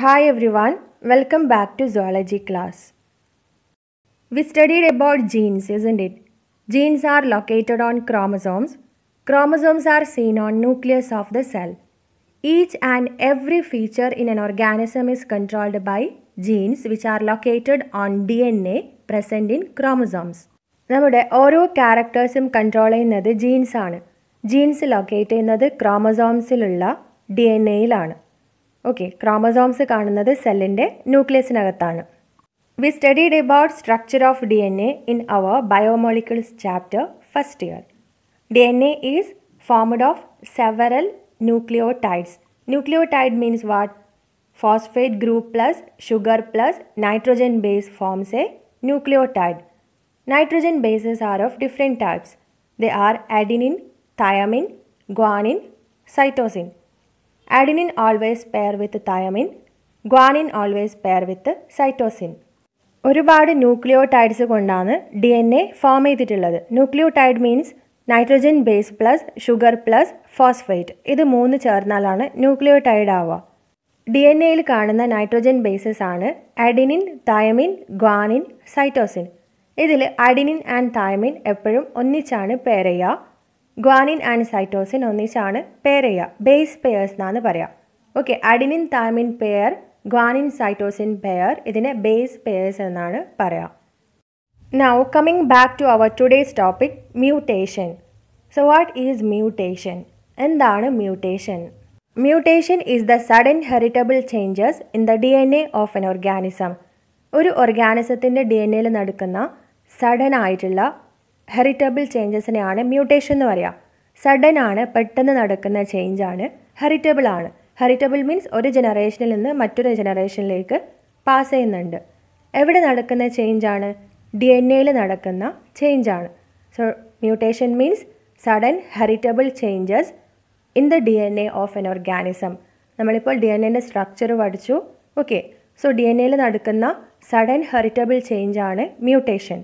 Hi everyone, welcome back to zoology class. We studied about genes, isn't it? Genes are located on chromosomes. Chromosomes are seen on nucleus of the cell. Each and every feature in an organism is controlled by genes which are located on DNA present in chromosomes. നമ്മുടെ ഓരോ ക്യാരക്ടേഴ്സും control ചെയ്യുന്നത് ജീൻസാണ് genes locate ചെയ്യുന്നത് ക്രോമസോംസിലുള്ള D N എയിലാണ് Okay, chromosomes are the cell in the nucleus. We studied about structure of DNA in our biomolecules chapter first year. DNA is formed of several nucleotides. Nucleotide means what? Phosphate group plus sugar plus nitrogen base forms a nucleotide. Nitrogen bases are of different types. They are adenine, thiamine, guanine, cytosine. Adenine always pair with thymine, guanine always pair with cytosine. ഒരുപാട് nucleotides കൊണ്ടാണ് D N A form ചെയ്തിട്ടുള്ളത് nucleotide means nitrogen base plus sugar plus phosphate ഇത് മൂന്ന് ചേർന്നാലാണ് nucleotide ആവുക D N എയിൽ കാണുന്ന nitrogen bases ആണ് അഡിനിൻ തയമിൻ ഗ്വാനിൻ സൈറ്റോസിൻ ഇതിൽ അഡിനിൻ ആൻഡ് തയമിൻ എപ്പോഴും ഒന്നിച്ചാണ് പെയർ ഗ്വാനിൻ ആൻഡ് സൈറ്റോസിൻ ഒന്നിച്ചാണ് പെയർ ചെയ്യുക ബേസ് പെയേഴ്സ് എന്നാണ് പറയാം okay adenine thymine pair guanine cytosine pair ഇതിനെ ബേസ് പെയേഴ്സ് എന്നാണ് പറയാം now coming back to our today's topic mutation so what is mutation എന്താണ് mutation mutation is the sudden heritable changes in the D N A of an organism ഒരു ഓർഗാനിസത്തിൻ്റെ D N എയിൽ നടക്കുന്ന sudden ആയിട്ടുള്ള heritable ചേഞ്ചസിനെയാണ് mutation എന്ന് പറയുക sudden ആണ് പെട്ടെന്ന് നടക്കുന്ന ചേഞ്ചാണ് ഹെറിറ്റബിൾ ആണ് ഹെറിറ്റബിൾ മീൻസ് ഒരു ജനറേഷനിൽ നിന്ന് മറ്റൊരു ജനറേഷനിലേക്ക് പാസ് ചെയ്യുന്നുണ്ട് എവിടെ നടക്കുന്ന ചേഞ്ചാണ് ഡി എൻ എയിൽ നടക്കുന്ന ചേഞ്ചാണ് so mutation means sudden heritable changes in the D N A of an organism നമ്മളിപ്പോൾ ഡി എൻ എൻ്റെ സ്ട്രക്ചർ പഠിച്ചു ഓക്കെ സോ ഡി എൻ എയിൽ നടക്കുന്ന സഡൻ ഹെറിറ്റബിൾ ചേഞ്ചാണ് mutation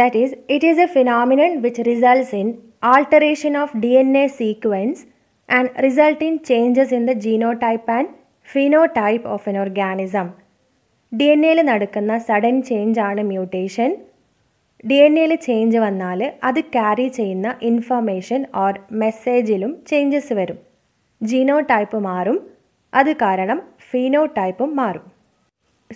That is, it is a phenomenon which results in alteration of DNA sequence and result in changes in the genotype and phenotype of an organism. DNA ले नडक्कन्न sudden change आण mutation. DNA ले change वन्नाल, अदु carry चेयिन्न information or message इलुम changes वेरु. Genotype मारुम, अदु कारणम phenotype मारुम.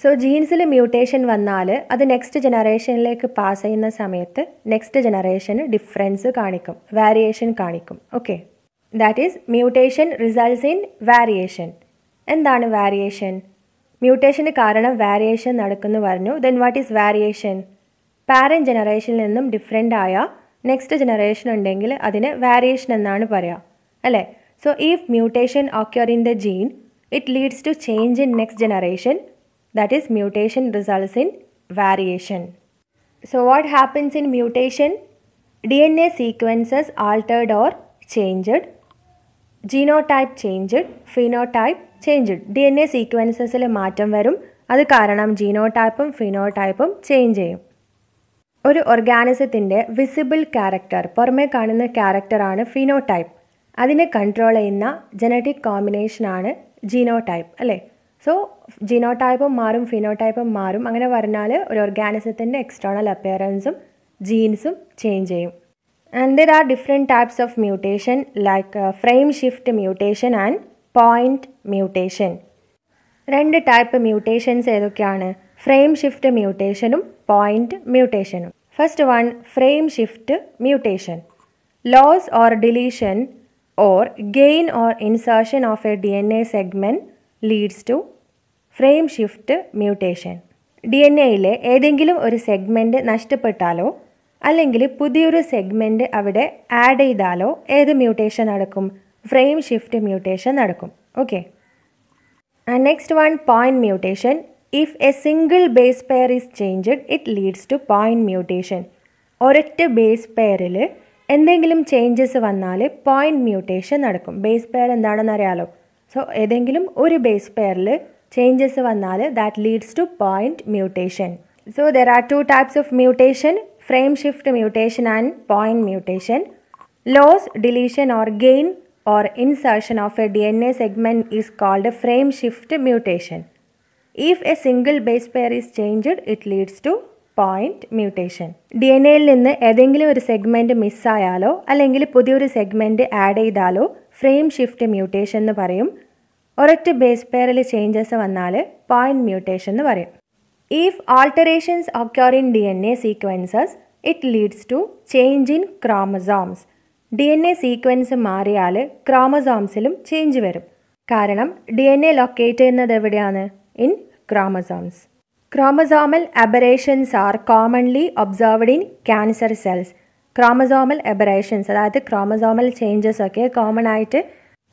So ജീൻസിൽ mutation വന്നാൽ അത് നെക്സ്റ്റ് ജനറേഷനിലേക്ക് പാസ് ചെയ്യുന്ന സമയത്ത് നെക്സ്റ്റ് ജനറേഷന് ഡിഫറൻസ് കാണിക്കും വാരിയേഷൻ കാണിക്കും okay that is mutation results in variation എന്താണ് വാരിയേഷൻ മ്യൂട്ടേഷന് കാരണം വാരിയേഷൻ നടക്കുന്നു പറഞ്ഞു then what is variation parent ജനറേഷനിൽ നിന്നും ഡിഫറെൻ്റ് ആയ നെക്സ്റ്റ് ജനറേഷൻ ഉണ്ടെങ്കിൽ അതിന് വാരിയേഷൻ എന്നാണ് പറയുക അല്ലേ so if mutation occur in the gene it leads to change in next generation that is mutation results in variation. So what happens in mutation? DNA sequences altered or changed, genotype changed, phenotype changed. DNA sequences മാറ്റം വരും അത് കാരണം ജീനോടൈപ്പും ഫിനോടൈപ്പും change ചെയ്യും ഒരു ഓർഗാനിസത്തിൻ്റെ visible character പുറമേ കാണുന്ന ക്യാരക്ടറാണ് phenotype അതിനെ കൺട്രോൾ ചെയ്യുന്ന ജനറ്റിക് കോമ്പിനേഷനാണ് ജീനോടൈപ്പ് അല്ലേ സോ ജിനോടൈപ്പും മാറും ഫിനോടൈപ്പും മാറും അങ്ങനെ പറഞ്ഞാൽ ഒരു ഓർഗാനിസത്തിൻ്റെ എക്സ്റ്റേണൽ അപ്പിയറൻസും ജീൻസും ചേഞ്ച് ചെയ്യും and there are different types of mutation like frame shift mutation and point mutation രണ്ട് ടൈപ്പ് മ്യൂട്ടേഷൻസ് ഏതൊക്കെയാണ് ഫ്രെയിം ഷിഫ്റ്റ് മ്യൂട്ടേഷനും പോയിൻറ്റ് മ്യൂട്ടേഷനും first one frame shift mutation loss or deletion or insertion of a D N A segment leads to frame shift mutation D N എയിലെ ഏതെങ്കിലും ഒരു segment നഷ്ടപ്പെട്ടാലോ അല്ലെങ്കിൽ പുതിയൊരു segment അവിടെ ആഡ് ചെയ്താലോ ഏത് മ്യൂട്ടേഷൻ നടക്കും ഫ്രെയിം ഷിഫ്റ്റ് മ്യൂട്ടേഷൻ നടക്കും okay next one point mutation if a single base pair is changed it leads to point mutation ഒരൊറ്റ ബേസ് പെയറിൽ എന്തെങ്കിലും ചേഞ്ചസ് വന്നാൽ പോയിൻറ്റ് മ്യൂട്ടേഷൻ നടക്കും ബേസ് പെയർ എന്താണെന്ന് അറിയാലോ സോ ഏതെങ്കിലും ഒരു ബേസ് പെയറിൽ ചേഞ്ചസ് വന്നാൽ that leads to point mutation so there are two types of mutation frame shift mutation and point mutation loss deletion or gain or insertion of a D N A segment is called frame shift mutation if a single base pair is changed it leads to point mutation D N എയിൽ നിന്ന് ഏതെങ്കിലും ഒരു segment മിസ്സായാലോ അല്ലെങ്കിൽ പുതിയൊരു segment add ചെയ്താലോ frame shift mutation എന്ന് പറയും ഒരൊറ്റ ബേസ് പെയറിൽ ചേഞ്ചസ് വന്നാൽ പോയിന്റ് മ്യൂട്ടേഷൻ എന്ന് പറയും if alterations occur in D N A sequences it leads to change in chromosomes D N A sequence മാറിയാൽ ക്രോമസോംസിലും ചേഞ്ച് വരും കാരണം ഡി എൻ എ ലൊക്കേറ്റ് ചെയ്യുന്നത് എവിടെയാണ് in chromosomes chromosomal aberrations are commonly observed in cancer cells chromosomal aberrations അതായത് chromosomal changes ഒക്കെ common ആയിട്ട്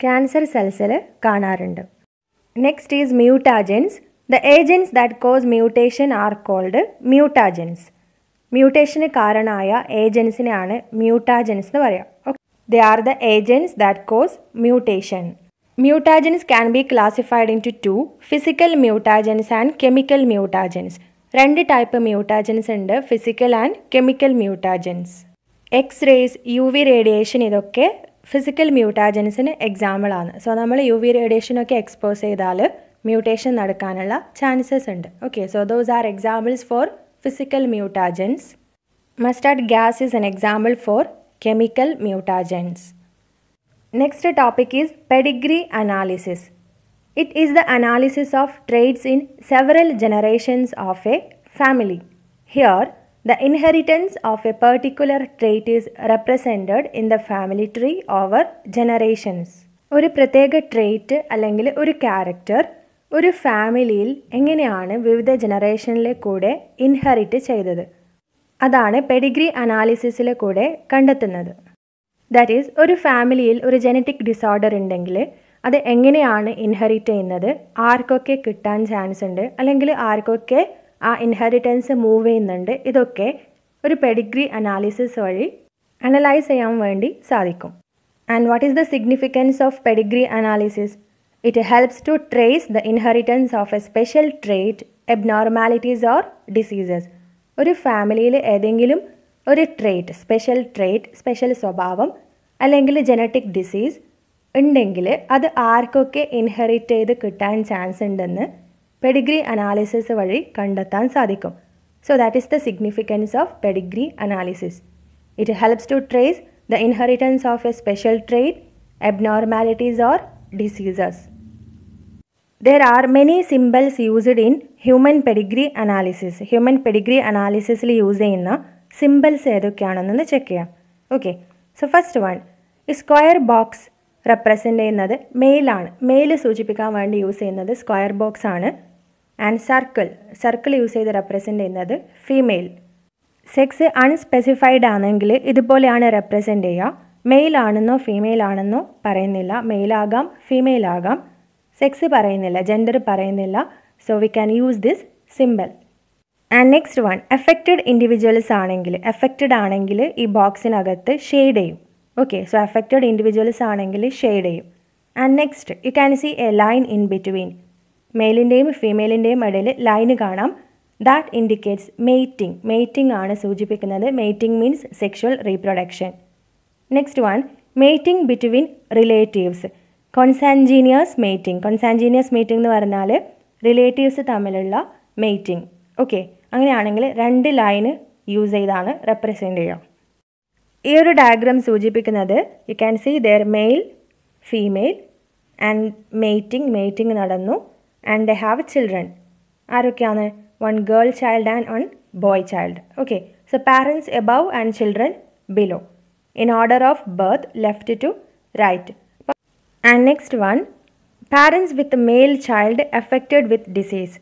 cancer സെൽസിൽ കാണാറുണ്ട് next is mutagens the agents that cause mutation are called mutagens മ്യൂട്ടേഷന് കാരണമായ ഏജൻസിനെയാണ് മ്യൂട്ടാജൻസ് എന്ന് പറയുക they are the agents that cause mutation mutagens can be classified into two physical mutagens and chemical mutagens രണ്ട് type mutagens ഉണ്ട് physical and chemical mutagens X raise U V radiation ഇതൊക്കെ physical മ്യൂട്ടാജൻസിന് എക്സാമ്പിളാണ് so നമ്മൾ U V റേഡിയേഷനൊക്കെ expose ചെയ്താൽ mutation നടക്കാനുള്ള chances ഉണ്ട് okay so those are examples for physical mutagens mustard gas is an example for chemical mutagens next topic is pedigree analysis it is the analysis of traits in several generations of a family here The inheritance of a particular trait is represented in the family tree over generations. ഒരു പ്രത്യേക trait അല്ലെങ്കിൽ ഒരു character ഒരു ഫാമിലിയിൽ എങ്ങനെയാണ് വിവിധ ജനറേഷനിലെ കൂടെ inherit ചെയ്തത് അതാണ് പെഡിഗ്രി അനാലിസിസിലെ കൂടെ കണ്ടെത്തുന്നത് ദാറ്റ് ഈസ് ഒരു ഫാമിലിയിൽ ഒരു ജനറ്റിക് ഡിസോർഡർ ഉണ്ടെങ്കിൽ അത് എങ്ങനെയാണ് ഇൻഹെറിറ്റ് ചെയ്യുന്നത് ആർക്കൊക്കെ കിട്ടാൻ ചാൻസ് ഉണ്ട് അല്ലെങ്കിൽ ആർക്കൊക്കെ ആ ഇൻഹെറിറ്റൻസ് മൂവ് ചെയ്യുന്നുണ്ട് ഇതൊക്കെ ഒരു പെഡിഗ്രി അനാലിസിസ് വഴി അനലൈസ് ചെയ്യാൻ വേണ്ടി സാധിക്കും and what is the significance of pedigree analysis it helps to trace the inheritance of a special trait abnormalities or diseases ഒരു ഫാമിലിയിൽ ഏതെങ്കിലും ഒരു ട്രേറ്റ് സ്പെഷ്യൽ ട്രേറ്റ് സ്പെഷ്യൽ സ്വഭാവം അല്ലെങ്കിൽ ജനറ്റിക് ഡിസീസ് ഉണ്ടെങ്കിൽ അത് ആർക്കൊക്കെ ഇൻഹെറിറ്റ് ചെയ്ത് കിട്ടാൻ ചാൻസ് ഉണ്ടെന്ന് പെഡിഗ്രി അനാലിസിസ് വഴി കണ്ടെത്താൻ സാധിക്കും so that is the significance of pedigree analysis it helps to trace the inheritance of a special trait abnormalities or diseases there are many symbols used in human pedigree analysis human pedigree അനാലിസിസിൽ use ചെയ്യുന്ന symbols ഏതൊക്കെയാണെന്നൊന്ന് check ചെയ്യാം okay so first one ഈ square box represent ചെയ്യുന്നത് മെയിലാണ് male സൂചിപ്പിക്കാൻ വേണ്ടി use ചെയ്യുന്നത് സ്ക്വയർ ബോക്സ് ആണ് ആൻഡ് സർക്കിൾ സർക്കിൾ യൂസ് ചെയ്ത് റെപ്രസെൻ്റ് ചെയ്യുന്നത് ഫീമെയിൽ സെക്സ് അൺസ്പെസിഫൈഡ് ആണെങ്കിൽ ഇതുപോലെയാണ് റെപ്രസെൻ്റ് ചെയ്യുക മെയിൽ ആണെന്നോ ഫീമെയിൽ ആണെന്നോ പറയുന്നില്ല മെയിൽ ആകാം ഫീമെയിൽ ആകാം സെക്സ് പറയുന്നില്ല ജെൻഡർ പറയുന്നില്ല so we can use this symbol and next one affected individuals ആണെങ്കിൽ എഫക്റ്റഡ് ആണെങ്കിൽ ഈ ബോക്സിനകത്ത് ഷെയ്ഡ് ചെയ്യും ഓക്കെ സോ എഫക്റ്റഡ് ഇൻഡിവിജ്വൽസ് ആണെങ്കിൽ ഷെയ്ഡ് ചെയ്യും and next you can see a line in between മെയിലിൻ്റെയും ഫീമെയിലിൻ്റെയും ഇടയിൽ ലൈന് കാണാം ദാറ്റ് ഇൻഡിക്കേറ്റ്സ് മെയ്റ്റിംഗ് മെയ്റ്റിംഗ് ആണ് സൂചിപ്പിക്കുന്നത് mating means sexual reproduction next one mating between relatives consanguineous mating consanguineous mating എന്ന് പറഞ്ഞാൽ റിലേറ്റീവ്സ് തമ്മിലുള്ള മെയ്റ്റിംഗ് ഓക്കെ അങ്ങനെയാണെങ്കിൽ രണ്ട് ലൈന് യൂസ് ചെയ്താണ് റെപ്രസെൻ്റ് ചെയ്യുക ഈ ഒരു ഡയഗ്രാം സൂചിപ്പിക്കുന്നത് you can see there male female and mating mating നടന്നു ആൻഡ് ദ ഹാവ് ചിൽഡ്രൻ ആരൊക്കെയാണ് one girl child and one boy child okay so parents above and children below in order of birth left to right and next one parents with male child affected with disease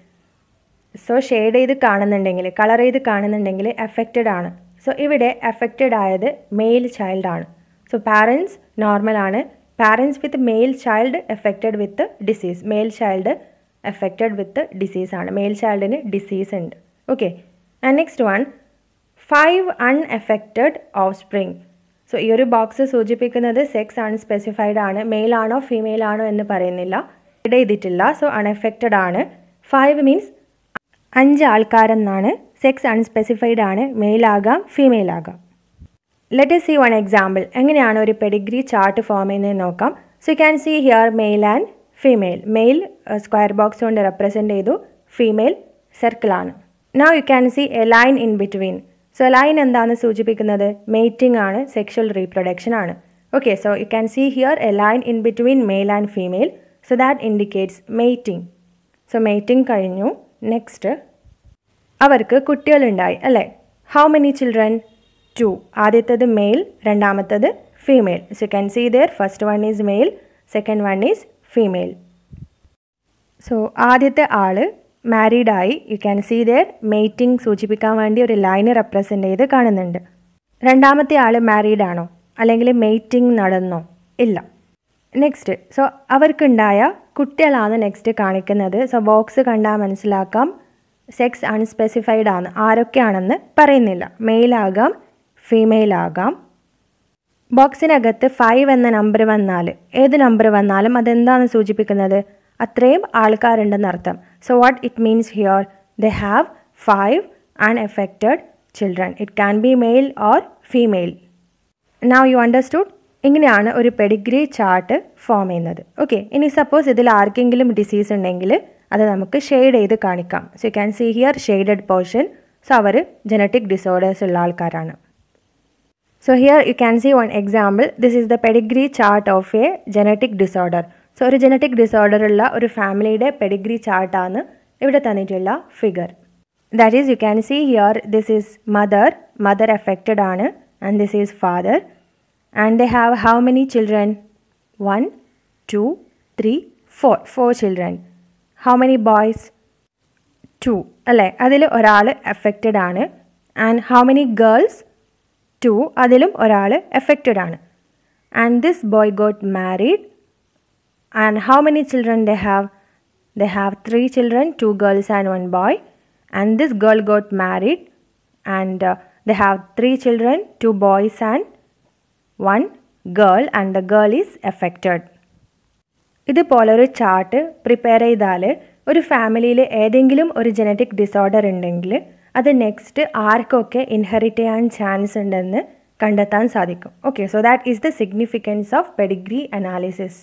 so shade ചെയ്ത് കാണുന്നുണ്ടെങ്കിൽ colour ചെയ്ത് കാണുന്നുണ്ടെങ്കിൽ affected ആണ് so ഇവിടെ affected ആയത് male child ആണ് so parents normal ആണ് parents with male child affected with disease male child affected with the ആണ് മെയിൽ ചൈൽഡിന് ഡിസീസ് ഉണ്ട് okay and next one five unaffected offspring so ഈ ഒരു ബോക്സ് സൂചിപ്പിക്കുന്നത് സെക്സ് അൺസ്പെസിഫൈഡ് ആണ് male ആണോ ഫീമെയിൽ ആണോ എന്ന് പറയുന്നില്ല ഇവിടെ ചെയ്തിട്ടില്ല സോ അൺഎഫക്റ്റഡ് ആണ് ഫൈവ് മീൻസ് അഞ്ച് ആൾക്കാരെന്നാണ് സെക്സ് അൺസ്പെസിഫൈഡ് ആണ് മെയിൽ ആകാം ഫീമെയിൽ ആകാം ലെറ്റ് സി വൺ എക്സാമ്പിൾ എങ്ങനെയാണ് ഒരു പെഡിഗ്രി ചാർട്ട് ഫോം ചെയ്യുന്നത് നോക്കാം so you can see here male and female male square box കൊണ്ട് റെപ്രസെൻറ്റ് ചെയ്തു ഫീമെയിൽ സർക്കിളാണ് now you can see a line in between so line എന്താണ് സൂചിപ്പിക്കുന്നത് മെയ്റ്റിംഗ് ആണ് സെക്ഷൽ റീപ്രൊഡക്ഷൻ ആണ് okay so you can see here a line in between male and female so that indicates mating so mating കഴിഞ്ഞു next അവർക്ക് കുട്ടികളുണ്ടായി അല്ലേ how many children two ആദ്യത്തേത് mail രണ്ടാമത്തേത് female so you can see there first one is male second one is female so ആദ്യത്തെ ആൾ മാരീഡായി you can see there mating സൂചിപ്പിക്കാൻ വേണ്ടി ഒരു ലൈന് റെപ്രസെൻ്റ് ചെയ്ത് കാണുന്നുണ്ട് രണ്ടാമത്തെ ആൾ ആണോ അല്ലെങ്കിൽ മേറ്റിംഗ് നടന്നോ ഇല്ല നെക്സ്റ്റ് സോ അവർക്കുണ്ടായ കുട്ടികളാണ് നെക്സ്റ്റ് കാണിക്കുന്നത് സോ ബോക്സ് കണ്ടാൽ മനസ്സിലാക്കാം സെക്സ് അൺസ്പെസിഫൈഡ് ആണ് ആരൊക്കെയാണെന്ന് പറയുന്നില്ല മെയിലാകാം ഫീമെയിലാകാം ബോക്സിനകത്ത് ഫൈവ് എന്ന നമ്പർ വന്നാൽ ഏത് നമ്പർ വന്നാലും അതെന്താണ് സൂചിപ്പിക്കുന്നത് അത്രയും ആൾക്കാരുണ്ടെന്നർത്ഥം so what it means here they have five affected children it can be male or female now you understood ഇങ്ങനെയാണ് ഒരു പെഡിഗ്രി ചാർട്ട് ഫോം ചെയ്യുന്നത് ഓക്കെ ഇനി സപ്പോസ് ഇതിൽ ആർക്കെങ്കിലും ഡിസീസ് ഉണ്ടെങ്കിൽ അത് നമുക്ക് ഷെയ്ഡ് ചെയ്ത് കാണിക്കാം so you can see here shaded portion so അവർ ജനറ്റിക് ഡിസോർഡേഴ്സ് ഉള്ള ആൾക്കാരാണ് So here you can see one example. This is the pedigree chart of a genetic disorder. So a genetic disorder is a family pedigree chart. Here is a figure. That is you can see here this is mother, mother affected and this is father. And they have how many children? 1, 4. children. How many boys? 2. That is affected. And how many girls? Two അതിലും ഒരാൾ affected ആണ് and this boy got married and how many children they have they have three children two girls and one boy and this girl got married and they have three children two boys and one girl and the girl is affected ഇതുപോലൊരു chart prepare ചെയ്താൽ ഒരു ഫാമിലിയിൽ ഏതെങ്കിലും ഒരു genetic disorder ഉണ്ടെങ്കിൽ അത് next ആർക്കൊക്കെ inherit ചെയ്യാൻ ചാൻസ് ഉണ്ടെന്ന് കണ്ടെത്താൻ സാധിക്കും okay so that is the significance of pedigree analysis